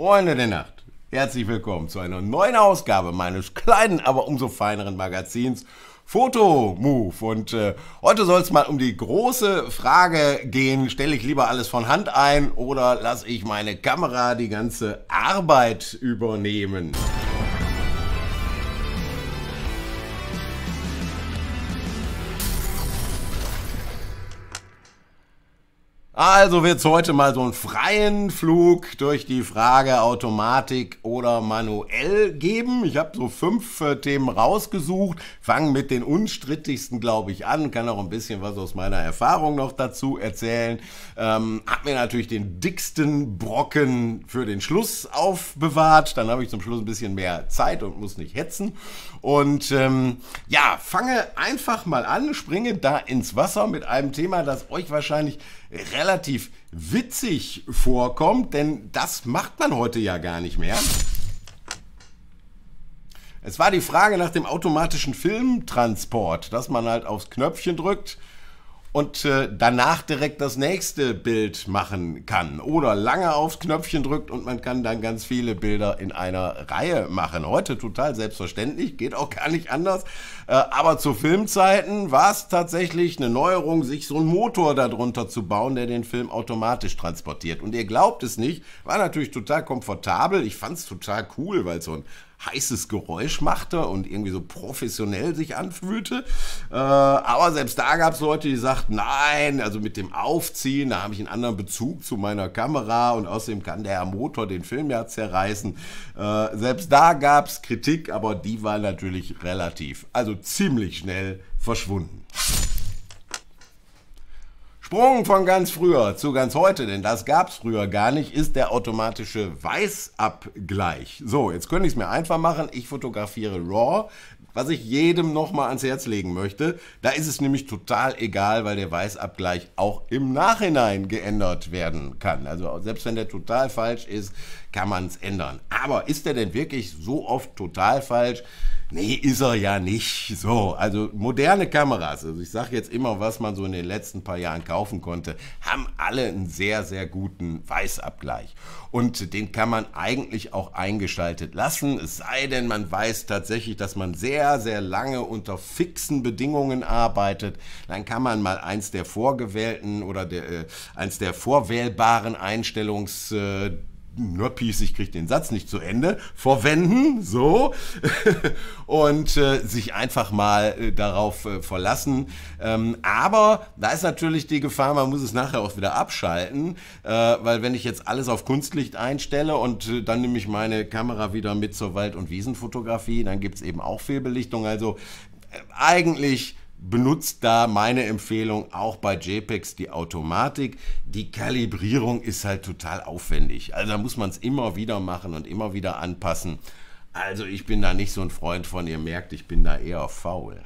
Freunde der Nacht, herzlich willkommen zu einer neuen Ausgabe meines kleinen, aber umso feineren Magazins Fotomove. Und äh, heute soll es mal um die große Frage gehen, stelle ich lieber alles von Hand ein oder lasse ich meine Kamera die ganze Arbeit übernehmen? Also wird es heute mal so einen freien Flug durch die Frage Automatik oder manuell geben. Ich habe so fünf äh, Themen rausgesucht, fange mit den unstrittigsten, glaube ich, an, kann auch ein bisschen was aus meiner Erfahrung noch dazu erzählen. Ähm, hab mir natürlich den dicksten Brocken für den Schluss aufbewahrt, dann habe ich zum Schluss ein bisschen mehr Zeit und muss nicht hetzen. Und ähm, ja, fange einfach mal an, springe da ins Wasser mit einem Thema, das euch wahrscheinlich relativ relativ witzig vorkommt, denn das macht man heute ja gar nicht mehr. Es war die Frage nach dem automatischen Filmtransport, dass man halt aufs Knöpfchen drückt und äh, danach direkt das nächste Bild machen kann. Oder lange aufs Knöpfchen drückt und man kann dann ganz viele Bilder in einer Reihe machen. Heute total selbstverständlich, geht auch gar nicht anders. Äh, aber zu Filmzeiten war es tatsächlich eine Neuerung, sich so einen Motor darunter zu bauen, der den Film automatisch transportiert. Und ihr glaubt es nicht, war natürlich total komfortabel. Ich fand es total cool, weil so ein heißes Geräusch machte und irgendwie so professionell sich anfühlte. Äh, aber selbst da gab es Leute, die sagten, nein, also mit dem Aufziehen, da habe ich einen anderen Bezug zu meiner Kamera und außerdem kann der Motor den Film ja zerreißen. Äh, selbst da gab es Kritik, aber die war natürlich relativ, also ziemlich schnell verschwunden. Sprung von ganz früher zu ganz heute, denn das gab es früher gar nicht, ist der automatische Weißabgleich. So, jetzt könnte ich es mir einfach machen. Ich fotografiere RAW, was ich jedem nochmal ans Herz legen möchte. Da ist es nämlich total egal, weil der Weißabgleich auch im Nachhinein geändert werden kann. Also selbst wenn der total falsch ist, kann man es ändern. Aber ist der denn wirklich so oft total falsch? Nee, ist er ja nicht. So, also moderne Kameras, also ich sage jetzt immer, was man so in den letzten paar Jahren kaufen konnte, haben alle einen sehr, sehr guten Weißabgleich. Und den kann man eigentlich auch eingeschaltet lassen, es sei denn, man weiß tatsächlich, dass man sehr, sehr lange unter fixen Bedingungen arbeitet. Dann kann man mal eins der vorgewählten oder der, äh, eins der vorwählbaren Einstellungs- äh, Nerdpiece, ich kriege den Satz nicht zu Ende, verwenden, so, und äh, sich einfach mal äh, darauf äh, verlassen. Ähm, aber da ist natürlich die Gefahr, man muss es nachher auch wieder abschalten, äh, weil wenn ich jetzt alles auf Kunstlicht einstelle und äh, dann nehme ich meine Kamera wieder mit zur Wald- und Wiesenfotografie, dann gibt es eben auch Fehlbelichtung. Also äh, eigentlich benutzt da meine Empfehlung auch bei JPEGs die Automatik. Die Kalibrierung ist halt total aufwendig. Also da muss man es immer wieder machen und immer wieder anpassen. Also ich bin da nicht so ein Freund von, ihr merkt, ich bin da eher faul.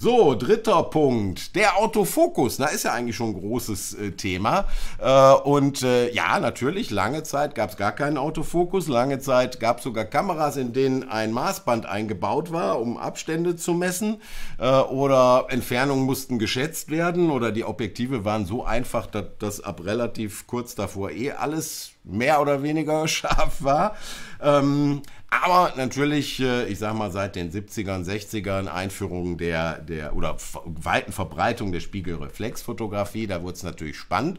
So, dritter Punkt, der Autofokus. Na, ist ja eigentlich schon ein großes äh, Thema. Äh, und äh, ja, natürlich, lange Zeit gab es gar keinen Autofokus. Lange Zeit gab es sogar Kameras, in denen ein Maßband eingebaut war, um Abstände zu messen. Äh, oder Entfernungen mussten geschätzt werden. Oder die Objektive waren so einfach, dass das ab relativ kurz davor eh alles mehr oder weniger scharf war. Ähm, aber natürlich, äh, ich sag mal, seit den 70ern, 60ern, Einführung der, der oder weiten Verbreitung der Spiegelreflexfotografie, da wurde es natürlich spannend.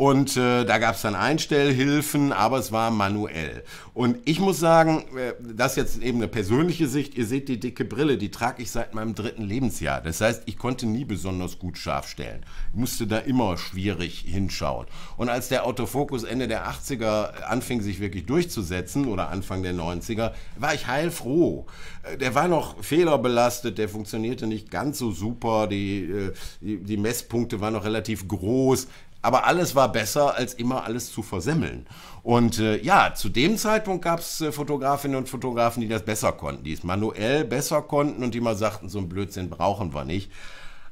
Und äh, da gab es dann Einstellhilfen, aber es war manuell. Und ich muss sagen, äh, das ist jetzt eben eine persönliche Sicht. Ihr seht die dicke Brille, die trage ich seit meinem dritten Lebensjahr. Das heißt, ich konnte nie besonders gut scharf stellen. Ich musste da immer schwierig hinschauen. Und als der Autofokus Ende der 80er anfing, sich wirklich durchzusetzen oder Anfang der 90er, war ich heilfroh. Äh, der war noch fehlerbelastet, der funktionierte nicht ganz so super, die, äh, die, die Messpunkte waren noch relativ groß. Aber alles war besser, als immer alles zu versemmeln. Und äh, ja, zu dem Zeitpunkt gab es äh, Fotografinnen und Fotografen, die das besser konnten, die es manuell besser konnten und die mal sagten, so ein Blödsinn brauchen wir nicht.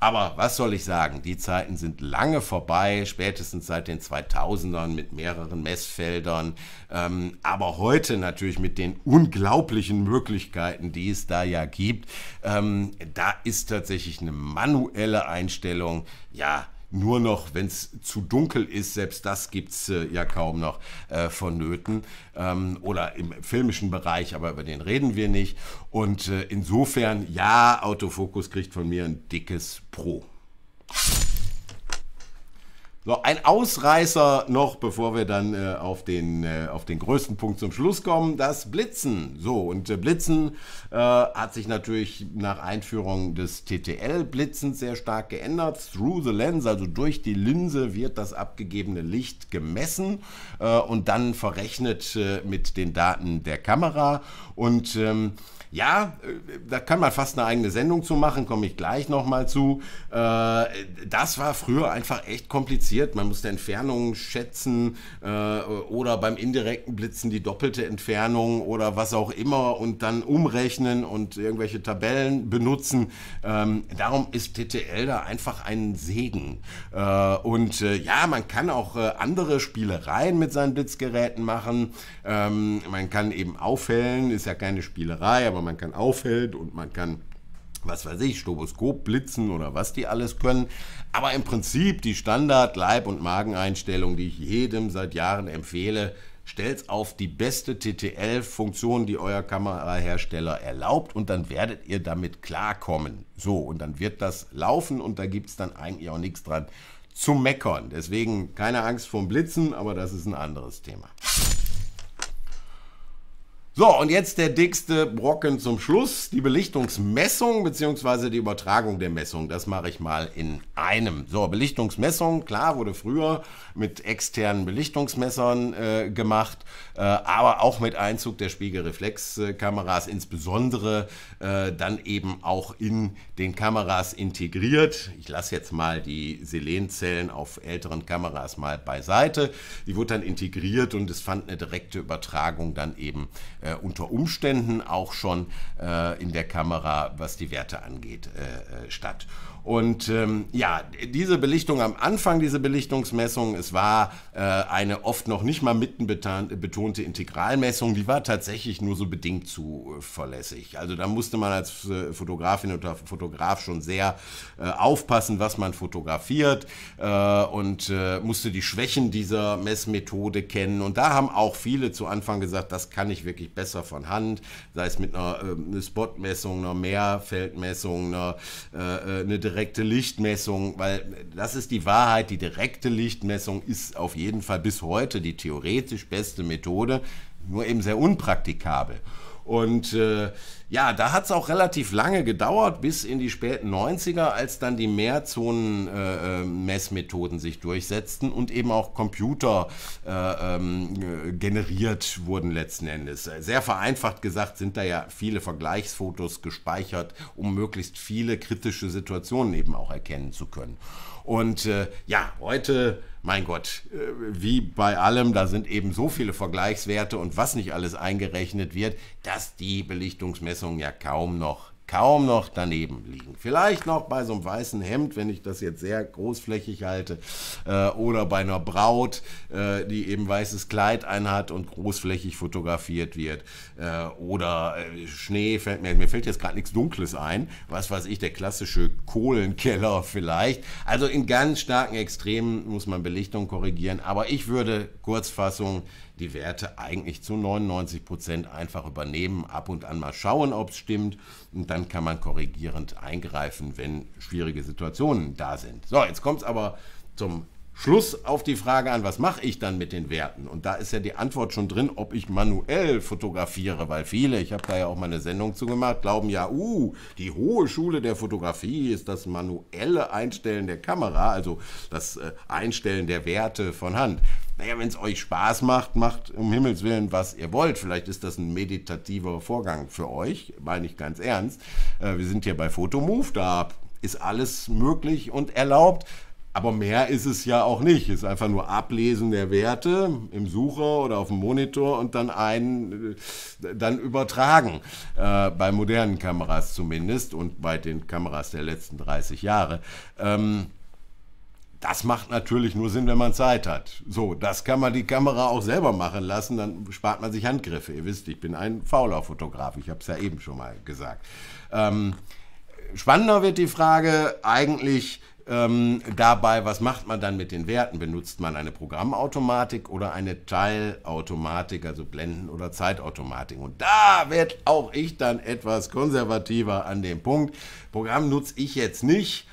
Aber was soll ich sagen, die Zeiten sind lange vorbei, spätestens seit den 2000ern mit mehreren Messfeldern. Ähm, aber heute natürlich mit den unglaublichen Möglichkeiten, die es da ja gibt, ähm, da ist tatsächlich eine manuelle Einstellung, ja, nur noch, wenn es zu dunkel ist, selbst das gibt es äh, ja kaum noch äh, vonnöten. Ähm, oder im filmischen Bereich, aber über den reden wir nicht. Und äh, insofern, ja, Autofokus kriegt von mir ein dickes Pro. So, ein Ausreißer noch, bevor wir dann äh, auf, den, äh, auf den größten Punkt zum Schluss kommen, das Blitzen. So, und äh, Blitzen äh, hat sich natürlich nach Einführung des TTL-Blitzens sehr stark geändert. Through the lens, also durch die Linse, wird das abgegebene Licht gemessen äh, und dann verrechnet äh, mit den Daten der Kamera. Und ähm, ja, äh, da kann man fast eine eigene Sendung zu machen, komme ich gleich nochmal zu. Äh, das war früher einfach echt kompliziert. Man musste Entfernungen schätzen äh, oder beim indirekten Blitzen die doppelte Entfernung oder was auch immer und dann umrechnen und irgendwelche Tabellen benutzen. Ähm, darum ist TTL da einfach ein Segen. Und ja, man kann auch andere Spielereien mit seinen Blitzgeräten machen. Ähm, man kann eben aufhellen, ist ja keine Spielerei, aber aber man kann aufhellen und man kann was weiß ich, Stoboskop blitzen oder was die alles können. Aber im Prinzip die Standard-Leib- und Mageneinstellung, die ich jedem seit Jahren empfehle, stellt auf die beste TTL-Funktion, die euer Kamerahersteller erlaubt und dann werdet ihr damit klarkommen. So, und dann wird das laufen und da gibt es dann eigentlich auch nichts dran zu meckern. Deswegen keine Angst vorm Blitzen, aber das ist ein anderes Thema. So, und jetzt der dickste Brocken zum Schluss, die Belichtungsmessung bzw. die Übertragung der Messung. Das mache ich mal in einem. So, Belichtungsmessung, klar, wurde früher mit externen Belichtungsmessern äh, gemacht, äh, aber auch mit Einzug der Spiegelreflexkameras, insbesondere äh, dann eben auch in den Kameras integriert. Ich lasse jetzt mal die Selenzellen auf älteren Kameras mal beiseite. Die wurde dann integriert und es fand eine direkte Übertragung dann eben äh, unter Umständen auch schon äh, in der Kamera, was die Werte angeht, äh, äh, statt. Und ähm, ja, diese Belichtung am Anfang, diese Belichtungsmessung, es war äh, eine oft noch nicht mal mitten betonte Integralmessung, die war tatsächlich nur so bedingt zuverlässig. Äh, also da musste man als äh, Fotografin oder Fotograf schon sehr äh, aufpassen, was man fotografiert äh, und musste die Schwächen dieser Messmethode kennen. Und da haben auch viele zu Anfang gesagt, das kann ich wirklich geht besser von Hand, sei es mit einer äh, Spotmessung, einer Mehrfeldmessung, einer, äh, äh, eine direkte Lichtmessung, weil das ist die Wahrheit, die direkte Lichtmessung ist auf jeden Fall bis heute die theoretisch beste Methode, nur eben sehr unpraktikabel. Und äh, ja, da hat es auch relativ lange gedauert, bis in die späten 90er, als dann die Mehrzonen-Messmethoden äh, ähm, sich durchsetzten und eben auch Computer äh, ähm, äh, generiert wurden letzten Endes. Sehr vereinfacht gesagt sind da ja viele Vergleichsfotos gespeichert, um möglichst viele kritische Situationen eben auch erkennen zu können. Und äh, ja, heute, mein Gott, äh, wie bei allem, da sind eben so viele Vergleichswerte und was nicht alles eingerechnet wird, dass die Belichtungsmessungen ja kaum noch kaum noch daneben liegen. Vielleicht noch bei so einem weißen Hemd, wenn ich das jetzt sehr großflächig halte, äh, oder bei einer Braut, äh, die eben weißes Kleid einhat und großflächig fotografiert wird, äh, oder äh, Schnee, fällt mir, mir fällt jetzt gerade nichts Dunkles ein, was weiß ich, der klassische Kohlenkeller vielleicht. Also in ganz starken Extremen muss man Belichtung korrigieren, aber ich würde Kurzfassung die Werte eigentlich zu 99 Prozent einfach übernehmen, ab und an mal schauen, ob es stimmt und dann dann kann man korrigierend eingreifen, wenn schwierige Situationen da sind. So, jetzt kommt es aber zum Schluss auf die Frage an, was mache ich dann mit den Werten? Und da ist ja die Antwort schon drin, ob ich manuell fotografiere, weil viele, ich habe da ja auch mal eine Sendung zugemacht, glauben ja, uh, die hohe Schule der Fotografie ist das manuelle Einstellen der Kamera, also das äh, Einstellen der Werte von Hand. Naja, wenn es euch Spaß macht, macht um Himmels Willen, was ihr wollt. Vielleicht ist das ein meditativer Vorgang für euch, meine ich ganz ernst. Äh, wir sind hier bei Photomove, da ist alles möglich und erlaubt. Aber mehr ist es ja auch nicht. Es ist einfach nur Ablesen der Werte im Sucher oder auf dem Monitor und dann ein, äh, dann übertragen. Äh, bei modernen Kameras zumindest und bei den Kameras der letzten 30 Jahre. Ähm, das macht natürlich nur Sinn, wenn man Zeit hat. So, das kann man die Kamera auch selber machen lassen, dann spart man sich Handgriffe. Ihr wisst, ich bin ein fauler Fotograf, ich habe es ja eben schon mal gesagt. Ähm, spannender wird die Frage eigentlich, ähm, dabei, was macht man dann mit den Werten? Benutzt man eine Programmautomatik oder eine Teilautomatik, also Blenden- oder Zeitautomatik? Und da werde auch ich dann etwas konservativer an dem Punkt. Programm nutze ich jetzt nicht.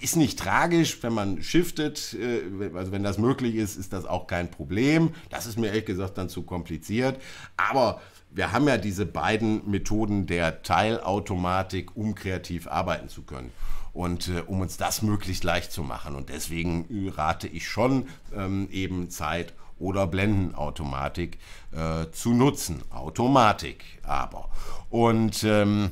Ist nicht tragisch, wenn man shiftet, äh, also wenn das möglich ist, ist das auch kein Problem. Das ist mir ehrlich gesagt dann zu kompliziert. Aber wir haben ja diese beiden Methoden der Teilautomatik, um kreativ arbeiten zu können und äh, um uns das möglichst leicht zu machen. Und deswegen rate ich schon ähm, eben Zeit oder Blendenautomatik äh, zu nutzen. Automatik aber. Und ähm,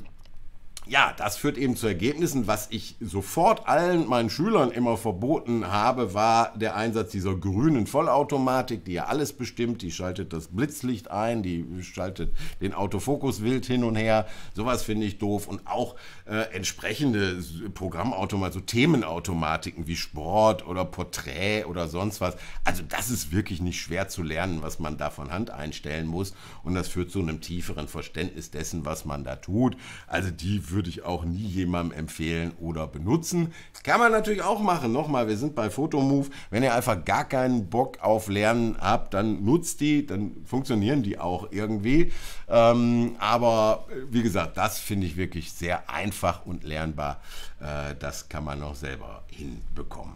ja, das führt eben zu Ergebnissen. Was ich sofort allen meinen Schülern immer verboten habe, war der Einsatz dieser grünen Vollautomatik, die ja alles bestimmt. Die schaltet das Blitzlicht ein, die schaltet den Autofokus wild hin und her. Sowas finde ich doof. Und auch äh, entsprechende Programmautomatik, so Themenautomatiken wie Sport oder Porträt oder sonst was. Also das ist wirklich nicht schwer zu lernen, was man da von Hand einstellen muss. Und das führt zu einem tieferen Verständnis dessen, was man da tut. Also die würde ich auch nie jemandem empfehlen oder benutzen. Kann man natürlich auch machen. Nochmal, wir sind bei Photomove. Wenn ihr einfach gar keinen Bock auf Lernen habt, dann nutzt die, dann funktionieren die auch irgendwie. Ähm, aber äh, wie gesagt, das finde ich wirklich sehr einfach und lernbar. Äh, das kann man noch selber hinbekommen.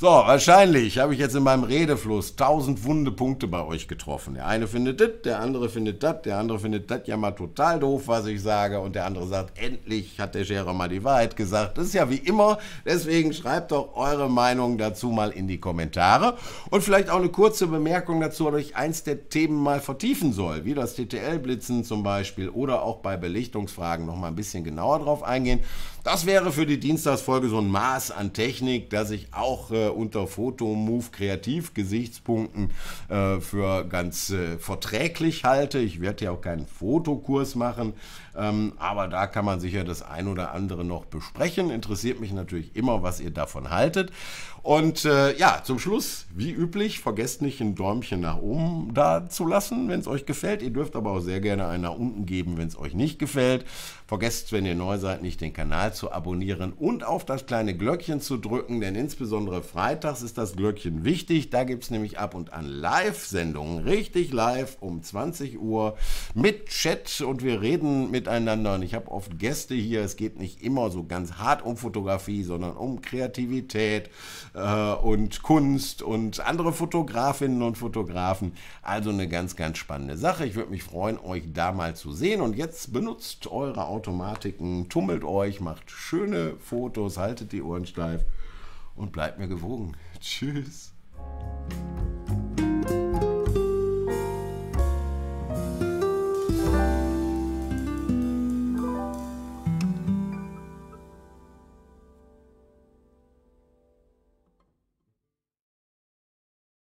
So, wahrscheinlich habe ich jetzt in meinem Redefluss tausend wunde Punkte bei euch getroffen. Der eine findet das, der andere findet das, der andere findet das ja mal total doof, was ich sage. Und der andere sagt, endlich hat der Scherer mal die Wahrheit gesagt. Das ist ja wie immer. Deswegen schreibt doch eure Meinung dazu mal in die Kommentare. Und vielleicht auch eine kurze Bemerkung dazu, ob ich eins der Themen mal vertiefen soll, wie das TTL-Blitzen zum Beispiel oder auch bei Belichtungsfragen nochmal ein bisschen genauer drauf eingehen. Das wäre für die Dienstagsfolge so ein Maß an Technik, dass ich auch äh, unter Fotomove-Kreativ-Gesichtspunkten äh, für ganz äh, verträglich halte. Ich werde ja auch keinen Fotokurs machen, ähm, aber da kann man sicher das ein oder andere noch besprechen. Interessiert mich natürlich immer, was ihr davon haltet. Und äh, ja, zum Schluss, wie üblich, vergesst nicht ein Däumchen nach oben da zu lassen, wenn es euch gefällt. Ihr dürft aber auch sehr gerne einen nach unten geben, wenn es euch nicht gefällt. Vergesst, wenn ihr neu seid, nicht den Kanal zu abonnieren und auf das kleine Glöckchen zu drücken, denn insbesondere freitags ist das Glöckchen wichtig. Da gibt es nämlich ab und an Live-Sendungen, richtig live um 20 Uhr mit Chat und wir reden miteinander. Und ich habe oft Gäste hier. Es geht nicht immer so ganz hart um Fotografie, sondern um Kreativität äh, und Kunst und andere Fotografinnen und Fotografen. Also eine ganz, ganz spannende Sache. Ich würde mich freuen, euch da mal zu sehen. Und jetzt benutzt eure Automatiken, tummelt euch, macht schöne Fotos, haltet die Ohren steif und bleibt mir gewogen. Tschüss.